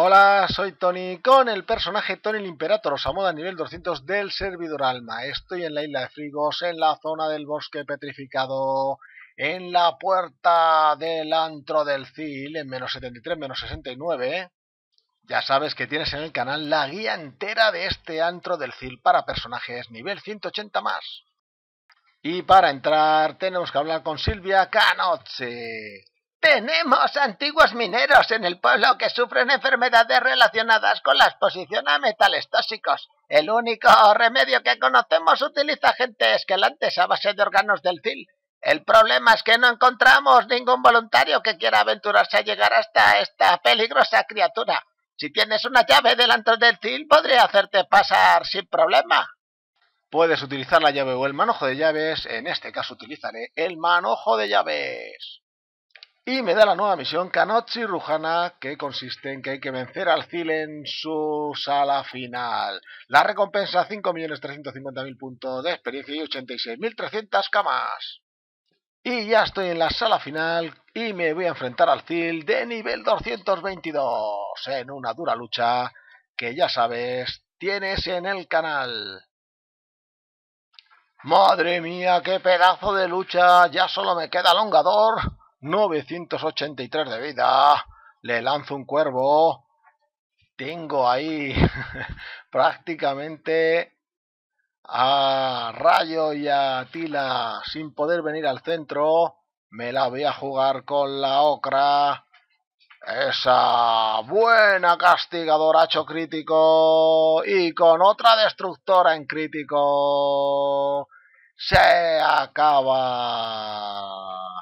Hola, soy Tony con el personaje Tony el Imperator, os a nivel 200 del servidor Alma. Estoy en la isla de Frigos, en la zona del bosque petrificado, en la puerta del antro del CIL, en menos 73, menos 69. Ya sabes que tienes en el canal la guía entera de este antro del CIL para personajes nivel 180 más. Y para entrar tenemos que hablar con Silvia Canoche. Tenemos antiguos mineros en el pueblo que sufren enfermedades relacionadas con la exposición a metales tóxicos. El único remedio que conocemos utiliza gente esquelantes a base de órganos del fil. El problema es que no encontramos ningún voluntario que quiera aventurarse a llegar hasta esta peligrosa criatura. Si tienes una llave delante del fil, podría hacerte pasar sin problema. Puedes utilizar la llave o el manojo de llaves. En este caso utilizaré el manojo de llaves. Y me da la nueva misión Kanochi Rujana, que consiste en que hay que vencer al Zil en su sala final. La recompensa 5.350.000 puntos de experiencia y 86.300 camas. Y ya estoy en la sala final y me voy a enfrentar al Zil de nivel 222 en una dura lucha que ya sabes tienes en el canal. Madre mía, qué pedazo de lucha, ya solo me queda Longador 983 de vida. Le lanzo un cuervo. Tengo ahí prácticamente a Rayo y a Tila sin poder venir al centro. Me la voy a jugar con la ocra. Esa buena castigadora hecho crítico y con otra destructora en crítico se acaba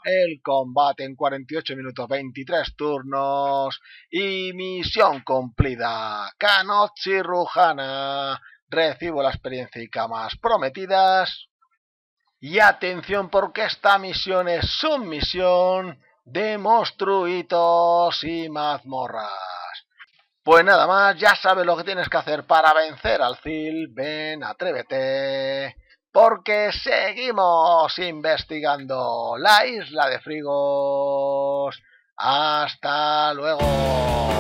el combate en 48 minutos 23 turnos y misión cumplida. Kanochi Rujana, recibo la experiencia y camas prometidas. Y atención porque esta misión es submisión de monstruitos y mazmorras. Pues nada más, ya sabes lo que tienes que hacer para vencer al Zil. Ven, atrévete porque seguimos investigando la isla de Frigos. Hasta luego.